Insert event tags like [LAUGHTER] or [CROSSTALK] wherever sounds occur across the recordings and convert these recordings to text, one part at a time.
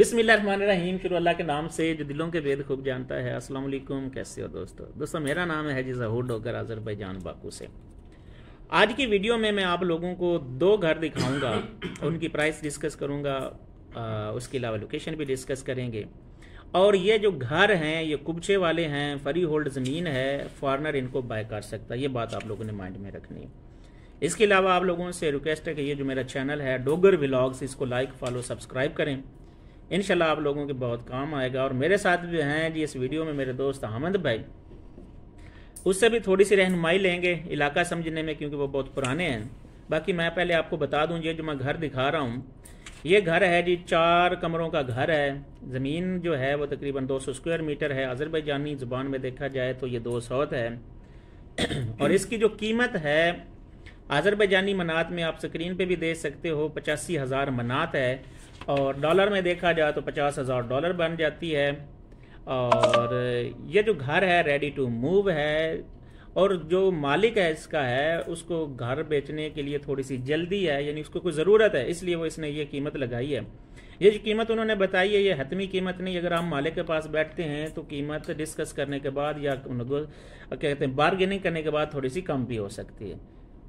बिसमीम शुरू अल्लाह के नाम से जो दिलों के भेद खूब जानता है अस्सलाम वालेकुम कैसे हो दोस्तों दोस्तों मेरा नाम है जी जहूर डोगर अजरबैजान बाकू से आज की वीडियो में मैं आप लोगों को दो घर दिखाऊंगा उनकी प्राइस डिस्कस करूंगा आ, उसके अलावा लोकेशन भी डिस्कस करेंगे और ये जो घर हैं ये कुबचे वाले हैं फ्री होल्ड ज़मीन है फॉरनर इनको बाय कर सकता है ये बात आप लोगों ने माइंड में रखनी है इसके अलावा आप लोगों से रिक्वेस्ट है कि ये जो मेरा चैनल है डोगर व्लाग्स इसको लाइक फॉलो सब्सक्राइब करें इन आप लोगों के बहुत काम आएगा और मेरे साथ भी हैं जी इस वीडियो में मेरे दोस्त अहमद भाई उससे भी थोड़ी सी रहनुमाई लेंगे इलाका समझने में क्योंकि वो बहुत पुराने हैं बाकी मैं पहले आपको बता दूं ये जो मैं घर दिखा रहा हूँ ये घर है जी चार कमरों का घर है ज़मीन जो है वो तकरीबन 200 स्क्वायर मीटर है अजरबैजानी ज़ुबान में देखा जाए तो ये दो सौत है [CLEARS THROAT] और इसकी जो कीमत है अजरबैजानी मनात में आप स्क्रीन पे भी देख सकते हो पचासी हज़ार मनात है और डॉलर में देखा जाए तो पचास हज़ार डॉलर बन जाती है और ये जो घर है रेडी टू मूव है और जो मालिक है इसका है उसको घर बेचने के लिए थोड़ी सी जल्दी है यानी उसको कोई ज़रूरत है इसलिए वो इसने ये कीमत लगाई है ये जो कीमत उन्होंने बताई है ये हतमी कीमत नहीं अगर हम मालिक के पास बैठते हैं तो कीमत डिस्कस करने के बाद या उनको कहते हैं बारगेनिंग करने के बाद थोड़ी सी कम भी हो सकती है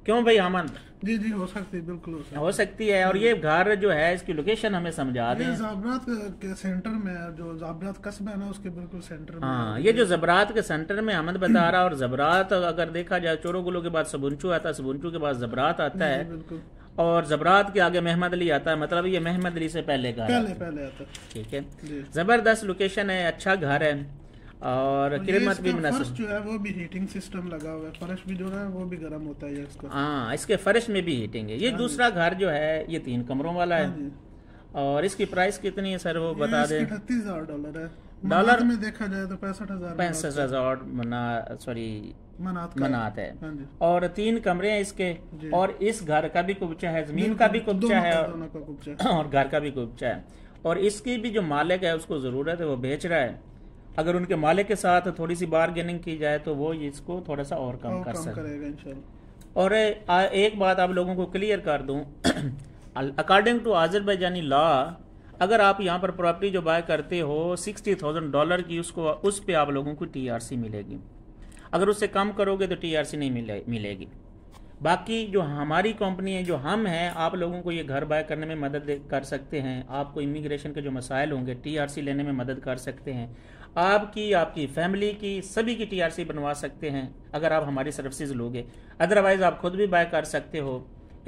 क्यों भाई अमन जी जी हो सकती है बिल्कुल हो सकती, हो सकती है और ये घर जो है इसकी लोकेशन हमें समझा दें जबरात के सेंटर में जो जबरात कस्बा है ना उसके बिल्कुल सेंटर में हाँ ये जो जबरात के सेंटर में अहमद बता रहा और जबरात अगर देखा जाए चोरों गुलों के बाद सबुनचू आता है सबुनचू के बाद जबरात आता है और जबरात के आगे मेहमद अली आता है मतलब ये मेहमद अली से पहले का पहले पहले आता ठीक है जबरदस्त लोकेशन है अच्छा घर है और तो किरेमत भी मुनासिब जो है वो भी हीटिंग सिस्टम लगा हुआ है फर्श भी जो है वो भी गर्म होता है इसका हाँ इसके फर्श में भी हीटिंग है ये हाँ दूसरा घर जो है ये तीन कमरों वाला है हाँ और इसकी प्राइस कितनी है सर वो बता दें अड़तीस हजार डॉलर है डॉलर में देखा जाए तो पैंसठ हजार पैंसठ हजार मना सॉरी मनात, मनात है हाँ और तीन कमरे हैं इसके और इस घर का भी कुबचा है जमीन का भी कुबचा है [CLEARS THROAT] और घर का भी कुबचा है और इसकी भी जो मालिक है उसको जरूरत है वो बेच रहा है अगर उनके मालिक के साथ थोड़ी सी बारगेनिंग की जाए तो वो इसको थोड़ा सा और कम और कर सकते और एक बात आप लोगों को क्लियर कर दूं अकॉर्डिंग टू आजरबैजानी लॉ अगर आप यहाँ पर प्रॉपर्टी जो बाय करते हो सिक्सटी थाउजेंड डॉलर की उसको उस पर आप लोगों को टीआरसी मिलेगी अगर उससे कम करोगे तो टीआरसी नहीं मिले, मिलेगी बाकी जो हमारी कंपनी है जो हम हैं आप लोगों को ये घर बाय करने में मदद कर सकते हैं आपको इमिग्रेशन के जो मसाइल होंगे टीआरसी लेने में मदद कर सकते हैं आपकी आपकी फैमिली की सभी की टीआरसी बनवा सकते हैं अगर आप हमारी सर्विसेज लोगे अदरवाइज़ आप खुद भी बाय कर सकते हो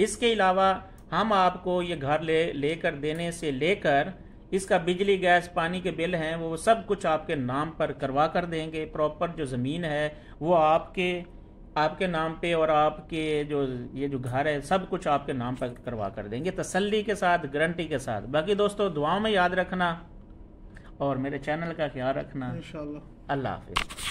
इसके अलावा हम आपको ये घर ले लेकर देने से लेकर इसका बिजली गैस पानी के बिल हैं वो सब कुछ आपके नाम पर करवा कर देंगे प्रॉपर जो ज़मीन है वो आपके आपके नाम पे और आपके जो ये जो घर है सब कुछ आपके नाम पर करवा कर देंगे तसल्ली के साथ गारंटी के साथ बाकी दोस्तों दुआओं में याद रखना और मेरे चैनल का ख्याल रखना अल्लाह हाफिज़